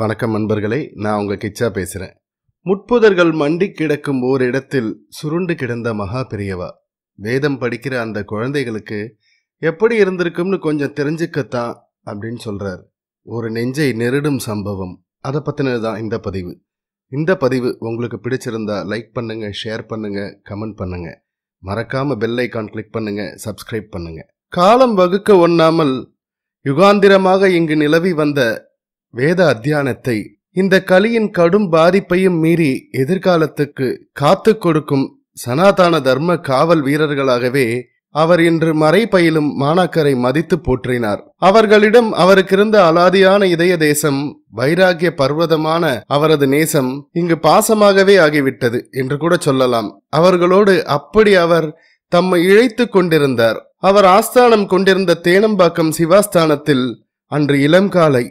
வணக்கம் நண்பர்களே நான் உங்கள் கிச்சா பேசுகிறேன் முட்புதர்கள் மண்டி கிடக்கும் ஓரிடத்தில் சுருண்டு கிடந்த மகா பெரியவா வேதம் படிக்கிற அந்த குழந்தைகளுக்கு எப்படி இருந்திருக்கும்னு கொஞ்சம் தெரிஞ்சுக்கத்தான் அப்படின்னு சொல்கிறார் ஒரு நெஞ்சை நெருடும் சம்பவம் அதை பற்றினது தான் இந்த பதிவு இந்த பதிவு உங்களுக்கு பிடிச்சிருந்தா லைக் பண்ணுங்கள் ஷேர் பண்ணுங்கள் கமெண்ட் பண்ணுங்கள் மறக்காமல் பெல் ஐக்கான் கிளிக் பண்ணுங்கள் சப்ஸ்கிரைப் பண்ணுங்கள் காலம் வகுக்க ஒண்ணாமல் யுகாந்திரமாக இங்கு நிலவி வந்த வேத அத்தியானத்தை இந்த கலியின் கடும் பாதிப்பையும் மீறி எதிர்காலத்துக்கு காத்து கொடுக்கும் சனாதன தர்ம காவல் வீரர்களாகவே அவர் இன்று மறை பயிலும் மாணாக்கரை மதித்து போற்றினார் அவர்களிடம் அவருக்கிருந்த அலாதியான இதய தேசம் வைராகிய பர்வதமான அவரது நேசம் இங்கு பாசமாகவே ஆகிவிட்டது என்று கூட சொல்லலாம் அவர்களோடு அப்படி அவர் தம்மை இழைத்து கொண்டிருந்தார் அவர் ஆஸ்தானம் கொண்டிருந்த தேனம்பாக்கம் சிவாஸ்தானத்தில் அன்று இளம் காலை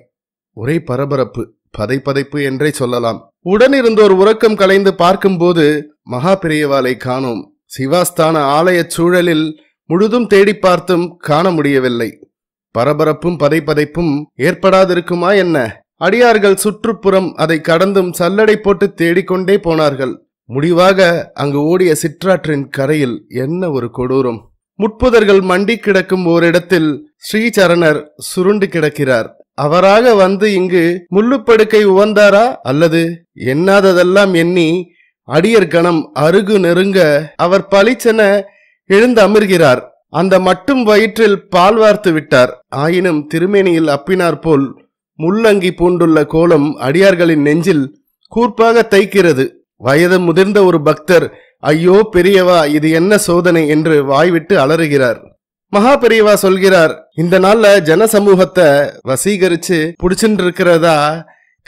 ஒரே பரபரப்பு பதை பதைப்பு என்றே சொல்லலாம் உடனிருந்தோர் உறக்கம் கலைந்து பார்க்கும்போது மகா பெரியவாளை காணோம் சிவாஸ்தான ஆலயச் சூழலில் முழுதும் தேடி பார்த்தும் காண முடியவில்லை பரபரப்பும் பதைப்பதைப்பும் ஏற்படாதிருக்குமா என்ன அடியார்கள் சுற்றுப்புறம் அதை கடந்தும் சல்லடை போட்டு தேடிக்கொண்டே போனார்கள் முடிவாக அங்கு ஓடிய சிற்றாற்றின் கரையில் என்ன ஒரு கொடூரம் முட்புதர்கள் மண்டி கிடக்கும் ஓரிடத்தில் ஸ்ரீசரணர் சுருண்டு கிடக்கிறார் அவராக வந்து இங்கு முள்ளுப்படுக்கை உவந்தாரா அல்லது எண்ணாததெல்லாம் எண்ணி அடியர் கணம் அருகு நெருங்க அவர் பளிச்சென எழுந்து அமர்கிறார் அந்த மட்டும் வயிற்றில் பால் வார்த்து விட்டார் ஆயினும் திருமேனியில் அப்பினார் போல் முள்ளங்கி பூண்டுள்ள கோலம் அடியார்களின் நெஞ்சில் கூர்ப்பாக தைக்கிறது வயது முதிர்ந்த ஒரு பக்தர் ஐயோ பெரியவா இது என்ன சோதனை என்று வாய்விட்டு அலறுகிறார் மகா பெரியவா சொல்கிறார் இந்த நாள்ல ஜன சமூகத்தை வசீகரிச்சு புடிச்சுட்டு இருக்கிறதா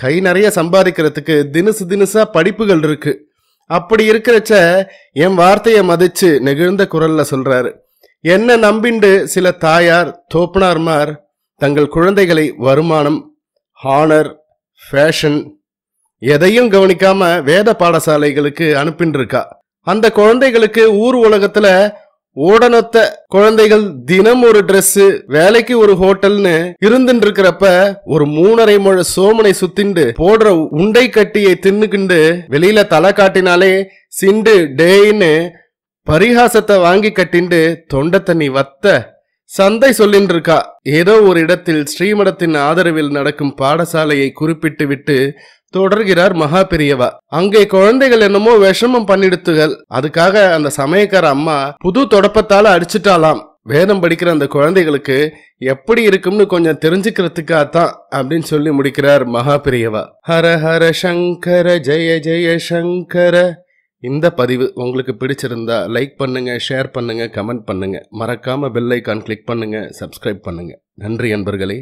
கை நிறைய சம்பாதிக்கிறதுக்கு தினசு தினசா படிப்புகள் இருக்கு அப்படி இருக்கிறச்ச என் வார்த்தையை மதிச்சு நெகிழ்ந்த குரல்ல சொல்றாரு என்ன நம்பிண்டு சில தாயார் தோப்பனார்மார் தங்கள் குழந்தைகளை வருமானம் ஹானர் ஃபேஷன் எதையும் கவனிக்காம வேத பாடசாலைகளுக்கு அனுப்பின்னு இருக்கா அந்த குழந்தைகளுக்கு ஊர் உலகத்துல ஓடனொத்த குழந்தைகள் தினம் ஒரு ட்ரெஸ் வேலைக்கு ஒரு ஹோட்டல்னு இருந்துட்டு இருக்கிறப்ப ஒரு மூணரை முழ சோமனை சுத்திண்டு போடுற உண்டை கட்டியை தின்னுக்கிண்டு வெளியில தலை காட்டினாலே சிண்டு டேன்னு பரிகாசத்தை வாங்கி கட்டிண்டு தொண்ட தண்ணி வத்த சந்தை சொல்லின்னு இருக்கா ஏதோ ஒரு இடத்தில் ஸ்ரீமடத்தின் ஆதரவில் நடக்கும் பாடசாலையை குறிப்பிட்டு விட்டு தொடர்கிறார் மகா பெரியவா அங்கே குழந்தைகள் என்னமோ விஷமம் பண்ணிடுத்துகள் அதுக்காக அந்த சமயக்கார அம்மா புது தொடப்பத்தால அடிச்சிட்டாலாம் வேதம் படிக்கிற அந்த குழந்தைகளுக்கு எப்படி இருக்கும்னு கொஞ்சம் தான் அப்படின்னு சொல்லி முடிக்கிறார் மகா பெரியவா ஹர ஹர சங்கர ஜெய ஜெய சங்கர இந்த பதிவு உங்களுக்கு பிடிச்சிருந்தா லைக் பண்ணுங்க ஷேர் பண்ணுங்க கமெண்ட் பண்ணுங்க மறக்காம பெல் ஐக்கான் கிளிக் பண்ணுங்க சப்ஸ்கிரைப் பண்ணுங்க நன்றி அன்பர்களே